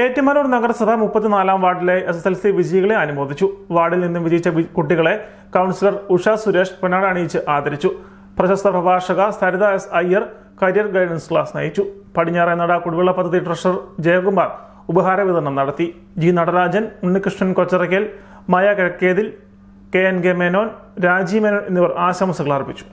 ഏറ്റുമാനൂർ നഗരസഭ മുപ്പത്തിനാലാം വാർഡിലെ എസ് എസ് എൽ സി വിജയികളെ അനുമോദിച്ചു വാർഡിൽ നിന്നും വിജയിച്ച കുട്ടികളെ കൗൺസിലർ ഉഷ സുരേഷ് പൊന്നാട അണിയിച്ച് ആദരിച്ചു പ്രശസ്ത പ്രഭാഷക Saritha S Iyer career guidance class നയിച്ചു പടിഞ്ഞാറെ നട കുടിവെള്ള പദ്ധതി ട്രഷറർ ജയകുമാർ ഉപഹാര വിതരണം നടത്തി G Natarajan Unnikrishnan Kocharakkel Maya Kizhakkethil K N K Menon Rajeev Menon എന്നിവർ ആശംസകൾ അർപ്പിച്ചു